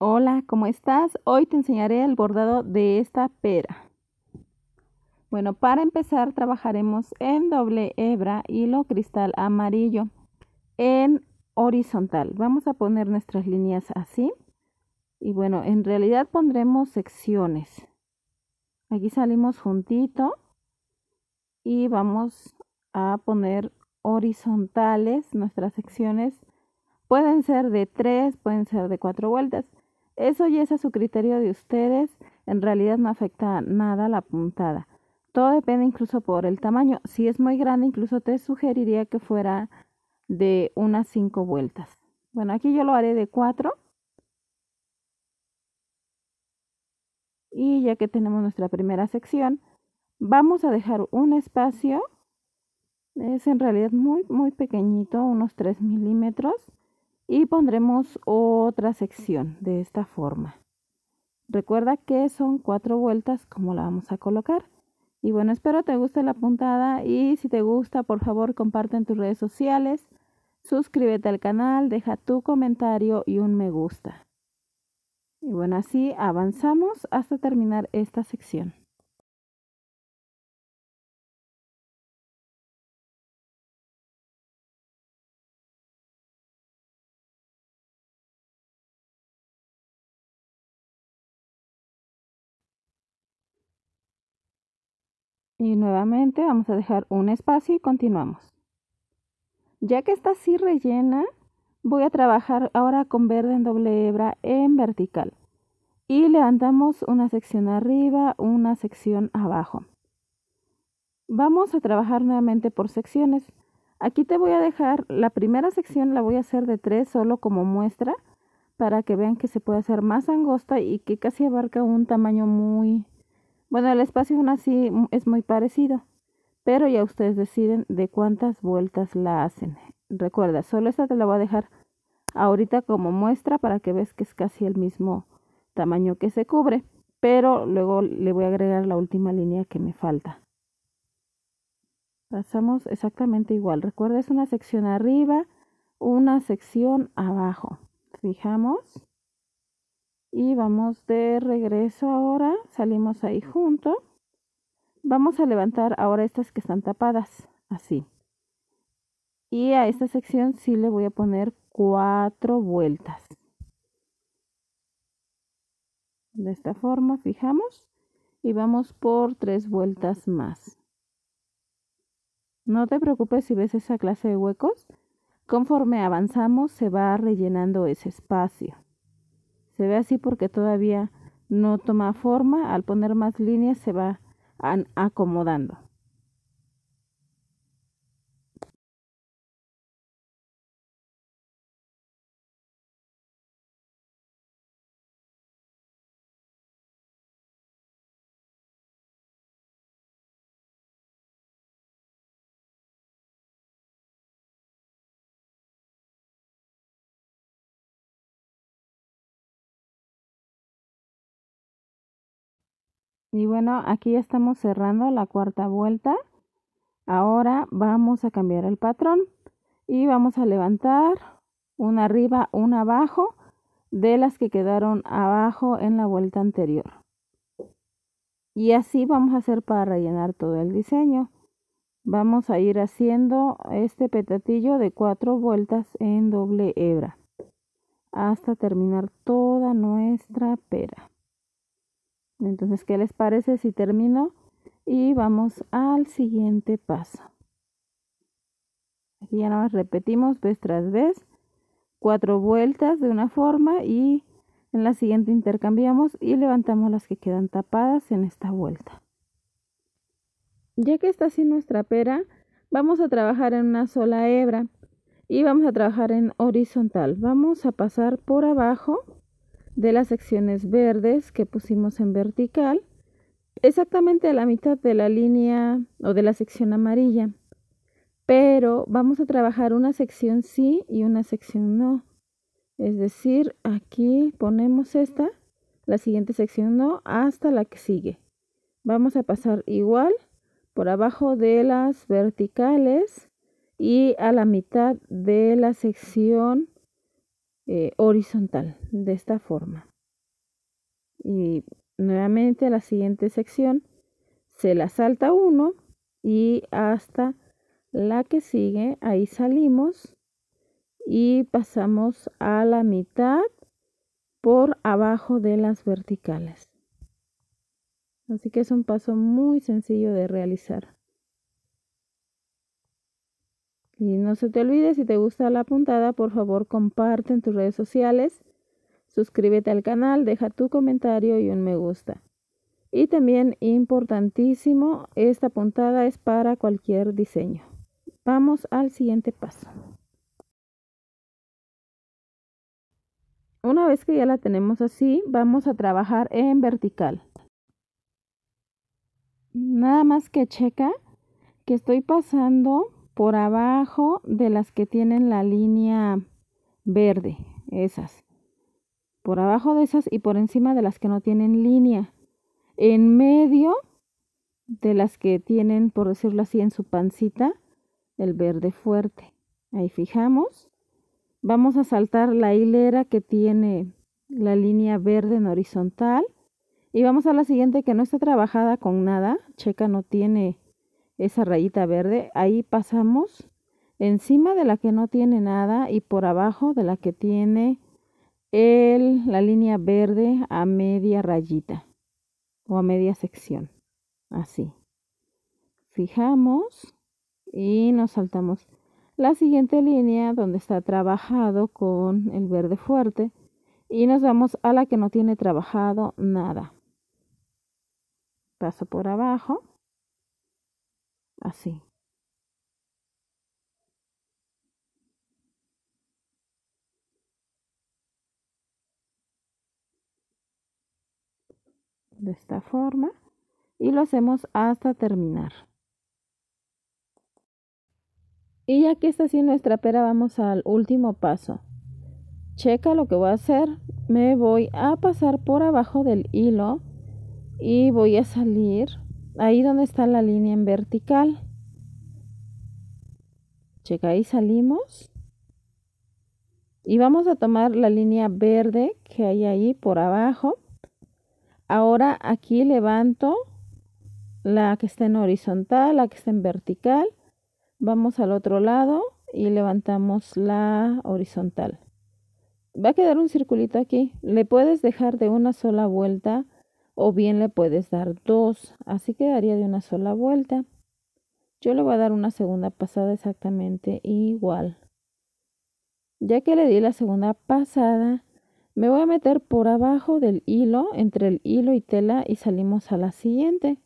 Hola, ¿cómo estás? Hoy te enseñaré el bordado de esta pera. Bueno, para empezar trabajaremos en doble hebra, hilo cristal amarillo, en horizontal. Vamos a poner nuestras líneas así. Y bueno, en realidad pondremos secciones. Aquí salimos juntito y vamos a poner horizontales nuestras secciones. Pueden ser de tres, pueden ser de cuatro vueltas. Eso ya es a su criterio de ustedes. En realidad no afecta nada la puntada. Todo depende incluso por el tamaño. Si es muy grande, incluso te sugeriría que fuera de unas 5 vueltas. Bueno, aquí yo lo haré de 4. Y ya que tenemos nuestra primera sección, vamos a dejar un espacio. Es en realidad muy, muy pequeñito, unos 3 milímetros y pondremos otra sección de esta forma. Recuerda que son cuatro vueltas como la vamos a colocar. Y bueno, espero te guste la puntada y si te gusta, por favor, comparte en tus redes sociales, suscríbete al canal, deja tu comentario y un me gusta. Y bueno, así avanzamos hasta terminar esta sección. Y nuevamente vamos a dejar un espacio y continuamos. Ya que está así rellena, voy a trabajar ahora con verde en doble hebra en vertical. Y levantamos una sección arriba, una sección abajo. Vamos a trabajar nuevamente por secciones. Aquí te voy a dejar, la primera sección la voy a hacer de tres solo como muestra para que vean que se puede hacer más angosta y que casi abarca un tamaño muy, bueno, el espacio aún así es muy parecido, pero ya ustedes deciden de cuántas vueltas la hacen. Recuerda, solo esta te la voy a dejar ahorita como muestra para que ves que es casi el mismo tamaño que se cubre, pero luego le voy a agregar la última línea que me falta. Pasamos exactamente igual. Recuerda, es una sección arriba, una sección abajo. Fijamos y vamos de regreso ahora, salimos ahí junto. Vamos a levantar ahora estas que están tapadas, así. Y a esta sección sí le voy a poner cuatro vueltas. De esta forma fijamos y vamos por tres vueltas más. No te preocupes si ves esa clase de huecos. Conforme avanzamos se va rellenando ese espacio. Se ve así porque todavía no toma forma, al poner más líneas se va acomodando. Y bueno, aquí ya estamos cerrando la cuarta vuelta. Ahora vamos a cambiar el patrón y vamos a levantar una arriba, una abajo de las que quedaron abajo en la vuelta anterior. Y así vamos a hacer para rellenar todo el diseño. Vamos a ir haciendo este petatillo de cuatro vueltas en doble hebra hasta terminar toda nuestra pera. Entonces, ¿qué les parece si termino? Y vamos al siguiente paso. Aquí ya nada repetimos vez tras vez. Cuatro vueltas de una forma y en la siguiente intercambiamos y levantamos las que quedan tapadas en esta vuelta. Ya que está así nuestra pera, vamos a trabajar en una sola hebra y vamos a trabajar en horizontal. Vamos a pasar por abajo de las secciones verdes que pusimos en vertical, exactamente a la mitad de la línea o de la sección amarilla. Pero vamos a trabajar una sección sí y una sección no. Es decir, aquí ponemos esta, la siguiente sección no, hasta la que sigue. Vamos a pasar igual por abajo de las verticales y a la mitad de la sección eh, horizontal, de esta forma. Y nuevamente a la siguiente sección se la salta uno y hasta la que sigue, ahí salimos y pasamos a la mitad por abajo de las verticales. Así que es un paso muy sencillo de realizar. Y no se te olvide, si te gusta la puntada, por favor comparte en tus redes sociales, suscríbete al canal, deja tu comentario y un me gusta. Y también importantísimo, esta puntada es para cualquier diseño. Vamos al siguiente paso. Una vez que ya la tenemos así, vamos a trabajar en vertical. Nada más que checa que estoy pasando por abajo de las que tienen la línea verde, esas. Por abajo de esas y por encima de las que no tienen línea. En medio de las que tienen, por decirlo así, en su pancita, el verde fuerte. Ahí fijamos. Vamos a saltar la hilera que tiene la línea verde en horizontal. Y vamos a la siguiente que no está trabajada con nada. Checa, no tiene esa rayita verde, ahí pasamos encima de la que no tiene nada y por abajo de la que tiene el, la línea verde a media rayita o a media sección. Así. Fijamos y nos saltamos la siguiente línea donde está trabajado con el verde fuerte y nos vamos a la que no tiene trabajado nada. Paso por abajo así. De esta forma y lo hacemos hasta terminar. Y ya que está así nuestra pera, vamos al último paso. Checa lo que voy a hacer. Me voy a pasar por abajo del hilo y voy a salir ahí donde está la línea en vertical. Checa, ahí salimos. Y vamos a tomar la línea verde que hay ahí por abajo. Ahora aquí levanto la que está en horizontal, la que está en vertical. Vamos al otro lado y levantamos la horizontal. Va a quedar un circulito aquí. Le puedes dejar de una sola vuelta o bien le puedes dar dos, así quedaría de una sola vuelta. Yo le voy a dar una segunda pasada exactamente igual. Ya que le di la segunda pasada, me voy a meter por abajo del hilo, entre el hilo y tela y salimos a la siguiente.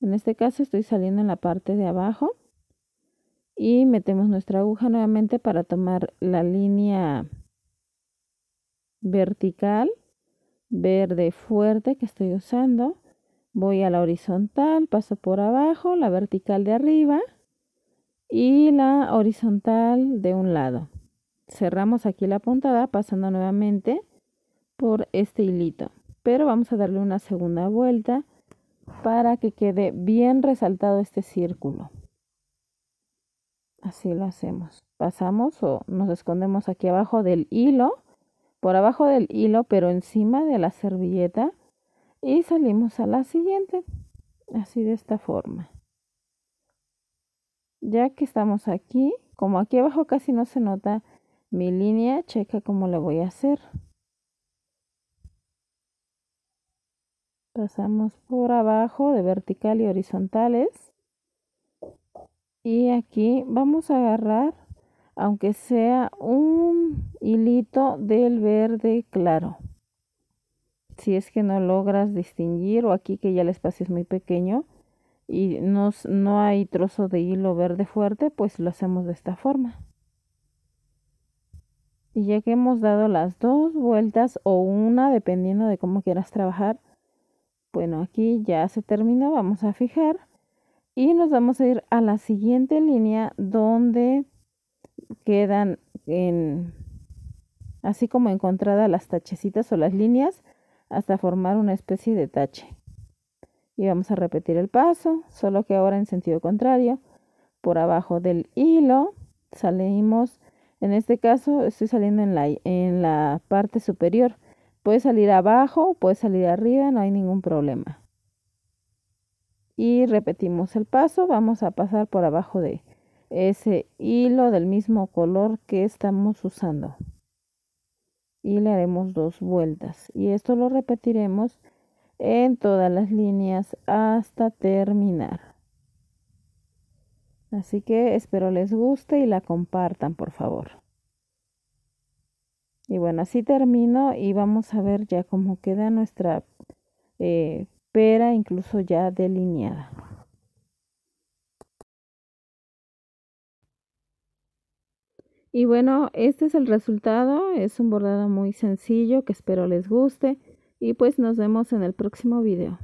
En este caso estoy saliendo en la parte de abajo y metemos nuestra aguja nuevamente para tomar la línea vertical verde fuerte que estoy usando. Voy a la horizontal, paso por abajo, la vertical de arriba y la horizontal de un lado. Cerramos aquí la puntada pasando nuevamente por este hilito. Pero vamos a darle una segunda vuelta para que quede bien resaltado este círculo. Así lo hacemos. Pasamos o nos escondemos aquí abajo del hilo por abajo del hilo, pero encima de la servilleta y salimos a la siguiente, así de esta forma. Ya que estamos aquí, como aquí abajo casi no se nota mi línea, checa cómo la voy a hacer. Pasamos por abajo de vertical y horizontales. Y aquí vamos a agarrar aunque sea un hilito del verde claro. Si es que no logras distinguir o aquí que ya el espacio es muy pequeño y no, no hay trozo de hilo verde fuerte, pues lo hacemos de esta forma. Y ya que hemos dado las dos vueltas o una, dependiendo de cómo quieras trabajar, bueno, aquí ya se terminó, vamos a fijar. Y nos vamos a ir a la siguiente línea donde quedan en, así como encontradas las tachecitas o las líneas, hasta formar una especie de tache. Y vamos a repetir el paso, solo que ahora en sentido contrario, por abajo del hilo, salimos, en este caso estoy saliendo en la, en la parte superior, puede salir abajo, puede salir arriba, no hay ningún problema. Y repetimos el paso, vamos a pasar por abajo de ese hilo del mismo color que estamos usando y le haremos dos vueltas y esto lo repetiremos en todas las líneas hasta terminar así que espero les guste y la compartan por favor y bueno así termino y vamos a ver ya cómo queda nuestra eh, pera incluso ya delineada Y bueno, este es el resultado, es un bordado muy sencillo que espero les guste y pues nos vemos en el próximo video.